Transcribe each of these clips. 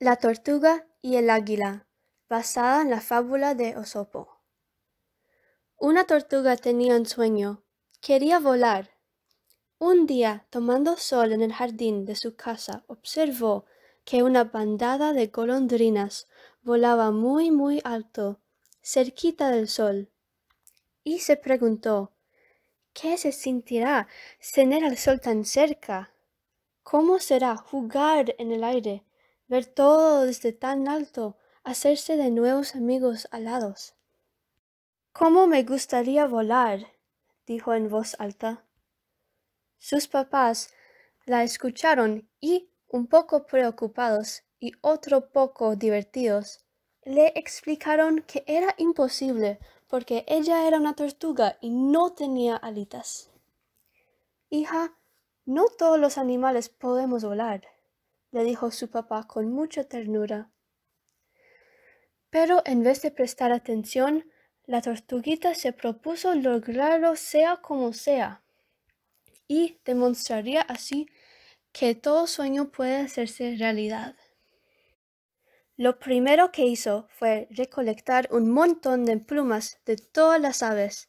La tortuga y el águila, basada en la fábula de Osopo. Una tortuga tenía un sueño. Quería volar. Un día, tomando sol en el jardín de su casa, observó que una bandada de golondrinas volaba muy, muy alto, cerquita del sol. Y se preguntó, ¿qué se sentirá tener al sol tan cerca? ¿Cómo será jugar en el aire? ver todo desde tan alto, hacerse de nuevos amigos alados. ¿Cómo me gustaría volar? dijo en voz alta. Sus papás la escucharon y, un poco preocupados y otro poco divertidos, le explicaron que era imposible porque ella era una tortuga y no tenía alitas. Hija, no todos los animales podemos volar le dijo su papá con mucha ternura. Pero en vez de prestar atención, la tortuguita se propuso lograrlo sea como sea, y demostraría así que todo sueño puede hacerse realidad. Lo primero que hizo fue recolectar un montón de plumas de todas las aves.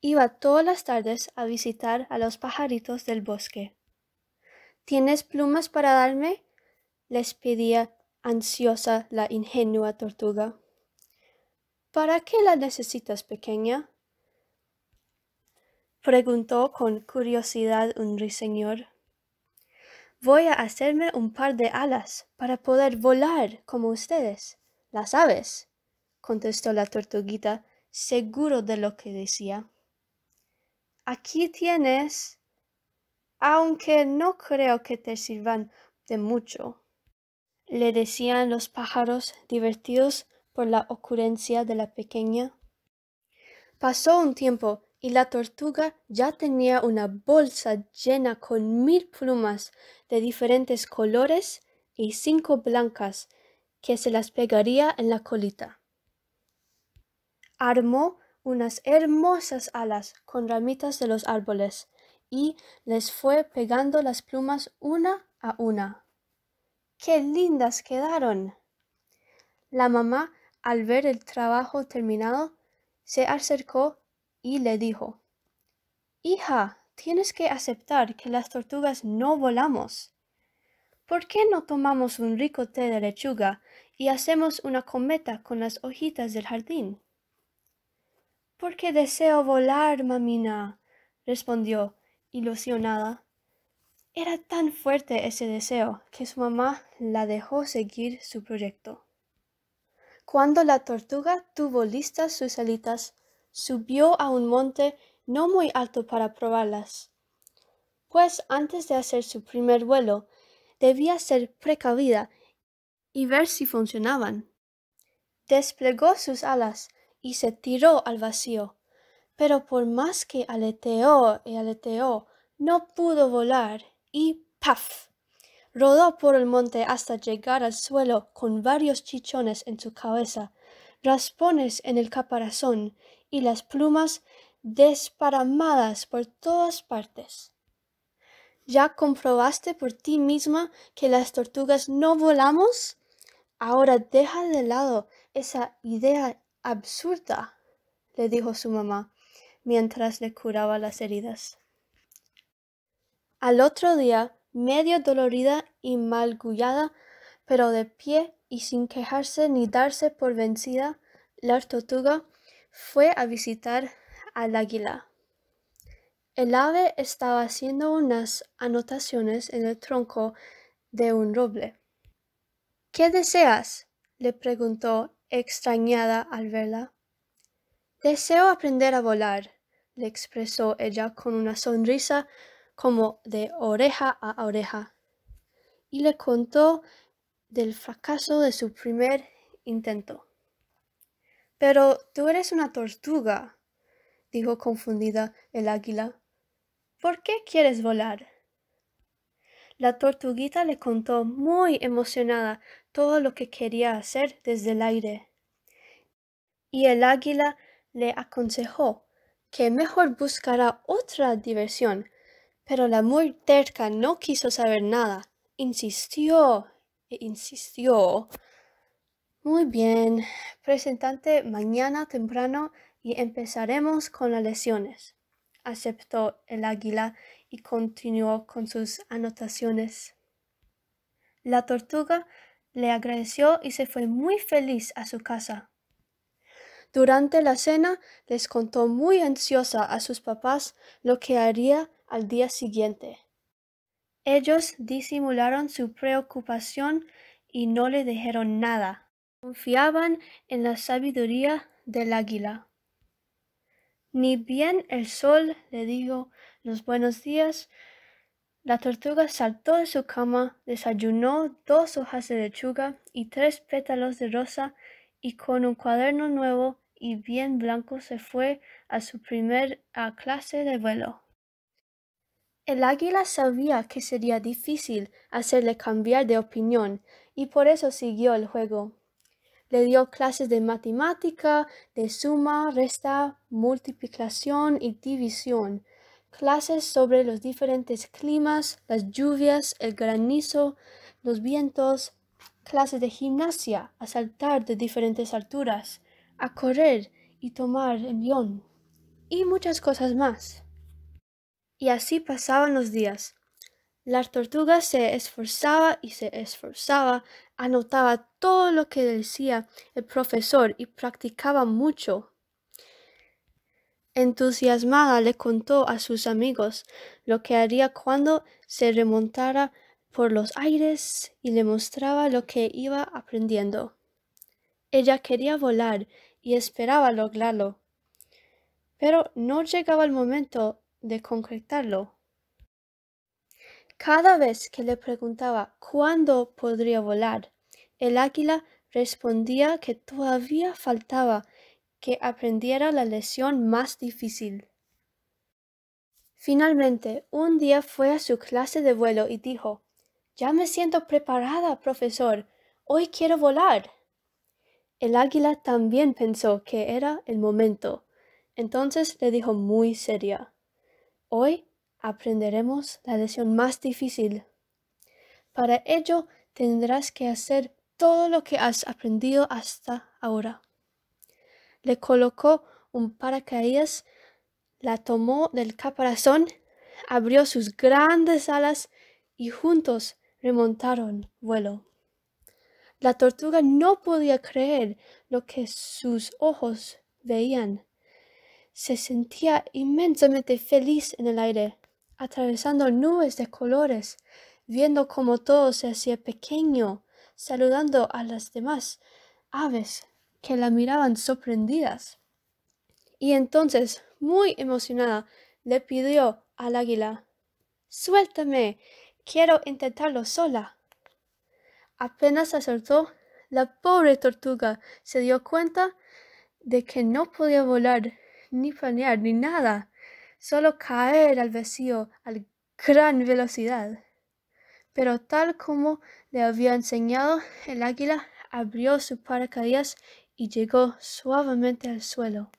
Iba todas las tardes a visitar a los pajaritos del bosque. ¿Tienes plumas para darme? les pedía ansiosa la ingenua tortuga. ¿Para qué la necesitas, pequeña? preguntó con curiosidad un ruiseñor. Voy a hacerme un par de alas para poder volar como ustedes, las aves, contestó la tortuguita, seguro de lo que decía. Aquí tienes, aunque no creo que te sirvan de mucho, le decían los pájaros divertidos por la ocurrencia de la pequeña. Pasó un tiempo y la tortuga ya tenía una bolsa llena con mil plumas de diferentes colores y cinco blancas que se las pegaría en la colita. Armó unas hermosas alas con ramitas de los árboles y les fue pegando las plumas una a una. ¡Qué lindas quedaron! La mamá, al ver el trabajo terminado, se acercó y le dijo, Hija, tienes que aceptar que las tortugas no volamos. ¿Por qué no tomamos un rico té de lechuga y hacemos una cometa con las hojitas del jardín? Porque deseo volar, mamina, respondió ilusionada. Era tan fuerte ese deseo que su mamá la dejó seguir su proyecto. Cuando la tortuga tuvo listas sus alitas, subió a un monte no muy alto para probarlas, pues antes de hacer su primer vuelo debía ser precavida y ver si funcionaban. Desplegó sus alas y se tiró al vacío, pero por más que aleteó y aleteó, no pudo volar y ¡paf! Rodó por el monte hasta llegar al suelo con varios chichones en su cabeza, raspones en el caparazón y las plumas desparamadas por todas partes. ¿Ya comprobaste por ti misma que las tortugas no volamos? Ahora deja de lado esa idea absurda, le dijo su mamá mientras le curaba las heridas. Al otro día, medio dolorida y malgullada, pero de pie y sin quejarse ni darse por vencida, la tortuga fue a visitar al águila. El ave estaba haciendo unas anotaciones en el tronco de un roble. ¿Qué deseas? le preguntó extrañada al verla. Deseo aprender a volar, le expresó ella con una sonrisa como de oreja a oreja, y le contó del fracaso de su primer intento. Pero tú eres una tortuga, dijo confundida el águila. ¿Por qué quieres volar? La tortuguita le contó muy emocionada todo lo que quería hacer desde el aire. Y el águila le aconsejó que mejor buscara otra diversión, pero la muy terca no quiso saber nada. Insistió e insistió. Muy bien, presentante mañana temprano y empezaremos con las lesiones. Aceptó el águila y continuó con sus anotaciones. La tortuga le agradeció y se fue muy feliz a su casa. Durante la cena les contó muy ansiosa a sus papás lo que haría al día siguiente. Ellos disimularon su preocupación y no le dijeron nada. Confiaban en la sabiduría del águila. Ni bien el sol le dijo los buenos días, la tortuga saltó de su cama, desayunó dos hojas de lechuga y tres pétalos de rosa y con un cuaderno nuevo y bien blanco se fue a su primera clase de vuelo. El águila sabía que sería difícil hacerle cambiar de opinión y por eso siguió el juego. Le dio clases de matemática, de suma, resta, multiplicación y división, clases sobre los diferentes climas, las lluvias, el granizo, los vientos, clases de gimnasia a saltar de diferentes alturas, a correr y tomar el guión, y muchas cosas más. Y así pasaban los días. La tortuga se esforzaba y se esforzaba, anotaba todo lo que decía el profesor y practicaba mucho. Entusiasmada le contó a sus amigos lo que haría cuando se remontara por los aires y le mostraba lo que iba aprendiendo. Ella quería volar y esperaba lograrlo, pero no llegaba el momento de concretarlo. Cada vez que le preguntaba cuándo podría volar, el águila respondía que todavía faltaba que aprendiera la lección más difícil. Finalmente, un día fue a su clase de vuelo y dijo, Ya me siento preparada, profesor. Hoy quiero volar. El águila también pensó que era el momento. Entonces le dijo muy seria, Hoy aprenderemos la lección más difícil. Para ello tendrás que hacer todo lo que has aprendido hasta ahora. Le colocó un paracaídas, la tomó del caparazón, abrió sus grandes alas y juntos remontaron vuelo. La tortuga no podía creer lo que sus ojos veían. Se sentía inmensamente feliz en el aire, atravesando nubes de colores, viendo cómo todo se hacía pequeño, saludando a las demás aves que la miraban sorprendidas. Y entonces, muy emocionada, le pidió al águila, Suéltame, quiero intentarlo sola. Apenas acertó, la pobre tortuga se dio cuenta de que no podía volar, ni planear, ni nada, solo caer al vacío a gran velocidad. Pero tal como le había enseñado, el águila abrió su paracaídas y llegó suavemente al suelo.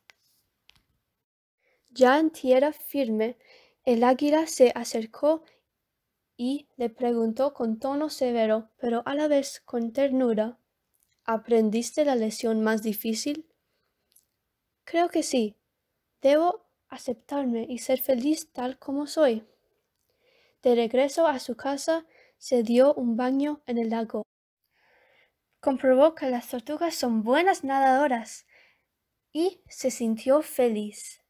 Ya en tierra firme, el águila se acercó y le preguntó con tono severo, pero a la vez con ternura, ¿Aprendiste la lección más difícil? Creo que sí. Debo aceptarme y ser feliz tal como soy. De regreso a su casa, se dio un baño en el lago. Comprobó que las tortugas son buenas nadadoras y se sintió feliz.